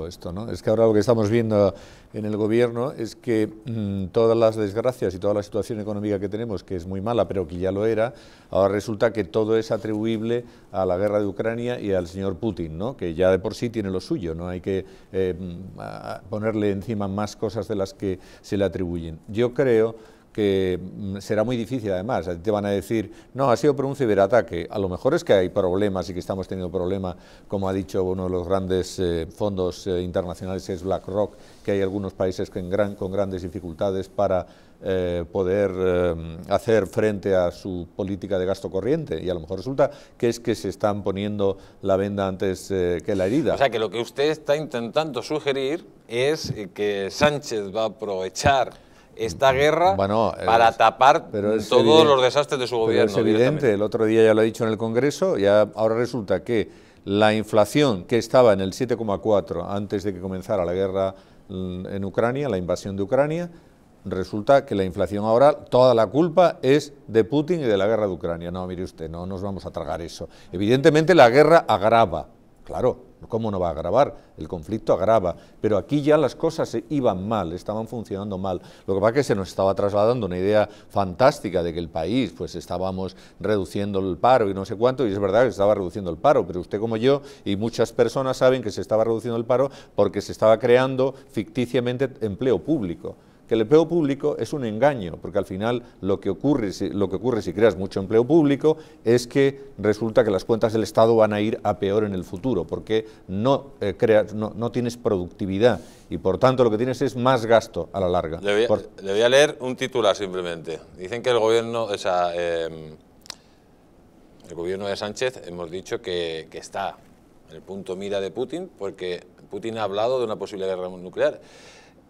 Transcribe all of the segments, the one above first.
Esto, ¿no? Es que ahora lo que estamos viendo en el gobierno es que mm, todas las desgracias y toda la situación económica que tenemos, que es muy mala, pero que ya lo era, ahora resulta que todo es atribuible a la guerra de Ucrania y al señor Putin, ¿no? que ya de por sí tiene lo suyo, no hay que eh, mm, ponerle encima más cosas de las que se le atribuyen. Yo creo que mm, será muy difícil además. Te van a decir, no, ha sido por un ciberataque. A lo mejor es que hay problemas y que estamos teniendo problemas, como ha dicho uno de los grandes eh, fondos eh, internacionales, es BlackRock, que hay algunos países que en gran, con grandes dificultades para eh, poder hacer frente a su política de gasto corriente. Y a lo mejor resulta que es que se están poniendo la venda antes que la herida. O sea, que lo que usted está intentando sugerir es que Sánchez va a aprovechar esta guerra para tapar todos los desastres de su gobierno. es evidente, el otro día ya lo he dicho en el Congreso, ya ahora resulta que la inflación que estaba en el 7,4 antes de que comenzara la guerra mm, en Ucrania, la invasión de Ucrania, resulta que la inflación ahora, toda la culpa es de Putin y de la guerra de Ucrania. No, mire usted, no nos vamos a tragar eso. Evidentemente la guerra agrava Claro, ¿cómo no va a agravar? El conflicto agrava, pero aquí ya las cosas iban mal, estaban funcionando mal. Lo que pasa es que se nos estaba trasladando una idea fantástica de que el país, pues estábamos reduciendo el paro y no sé cuánto, y es verdad que se estaba reduciendo el paro, pero usted como yo y muchas personas saben que se estaba reduciendo el paro porque se estaba creando ficticiamente empleo público que el empleo público es un engaño, porque al final lo que ocurre, lo que ocurre si creas mucho empleo público es que resulta que las cuentas del Estado van a ir a peor en el futuro, porque no, eh, creas, no, tienes productividad y por tanto lo que tienes es más gasto a la larga. Le voy a, leer un titular simplemente. Dicen que el gobierno, o em, el gobierno de Sánchez hemos dicho que, que está en el punto mira de Putin, porque Putin ha hablado de una posible guerra nuclear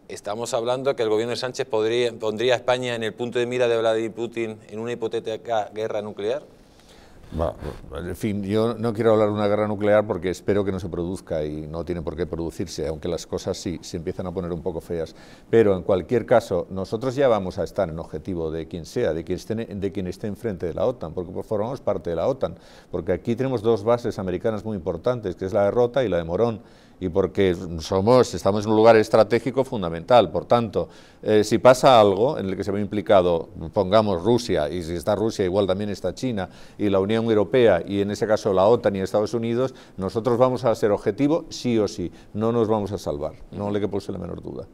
estamos hablando que el gobierno de Sánchez podría, pondría a España en el punto de mira de Vladimir Putin en una hipotética guerra nuclear? en fin, yo no quiero hablar de una guerra nuclear porque espero que no se produzca y no tiene por qué producirse, aunque las cosas sí se empiezan a poner un poco feas. Pero en cualquier caso, nosotros ya vamos a estar en objetivo de quien sea, de quien esté, de quien esté enfrente de la OTAN, porque formamos parte de la OTAN, porque aquí tenemos dos bases americanas muy importantes, que es la de Rota y la de Morón y porque somos, estamos en un lugar estratégico fundamental. Por tanto, eh, si pasa algo en el que se ve implicado, pongamos Rusia, y si está Rusia igual también está China, y la Unión Europea, y en ese caso la OTAN y Estados Unidos, nosotros vamos a ser objetivo sí o sí, no nos vamos a salvar, no le que puse la menor duda.